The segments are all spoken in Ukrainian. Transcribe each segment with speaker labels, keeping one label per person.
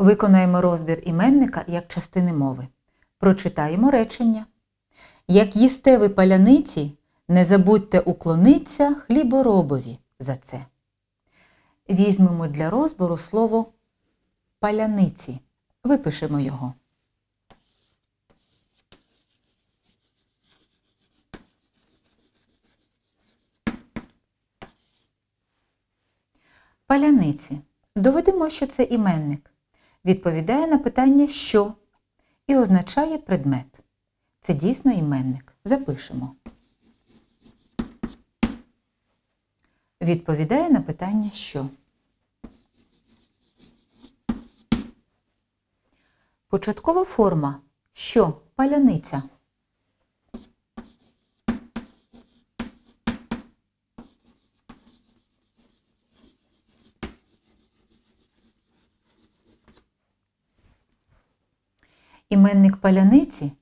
Speaker 1: Виконаємо розбір іменника як частини мови. Прочитаємо речення. Як їсте ви паляниці, не забудьте уклониться хліборобові за це. Візьмемо для розбору слово паляниці. Випишемо його. Паляниці. Доведемо, що це іменник відповідає на питання що і означає предмет. Це дійсно іменник. Запишемо. Відповідає на питання що. Початкова форма що паляниця. Іменник паляниці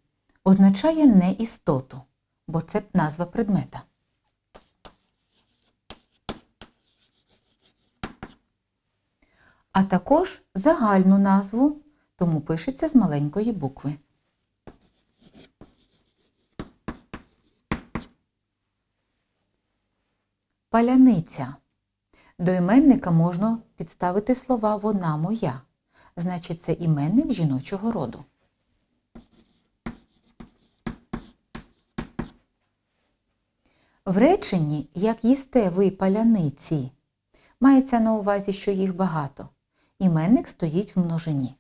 Speaker 1: означає не істоту, бо це назва предмета. А також загальну назву, тому пишеться з маленької букви. Паляниця. До іменника можна підставити слова вона моя. Значить, це іменник жіночого роду. В реченні, як їсте ви паляниці, мається на увазі, що їх багато. Іменник стоїть в множині.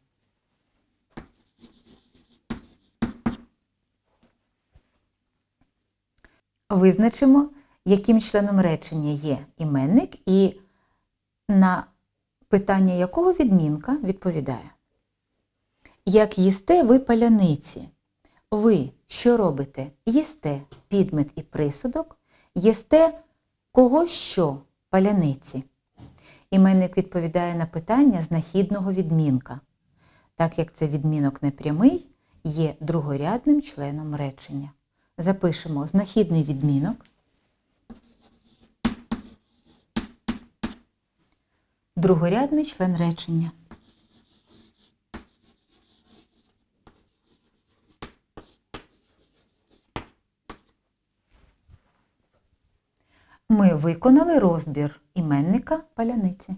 Speaker 1: Визначимо, яким членом речення є іменник і на питання якого відмінка відповідає. Як їсте ви паляниці? Ви що робите? Їсте підмет і присудок єсте кого що паляниці. Іменник відповідає на питання знахідного відмінка, так як це відмінок непрямий, є другорядним членом речення. Запишемо знахідний відмінок. Другорядний член речення. Ми виконали розбір іменника паляниці.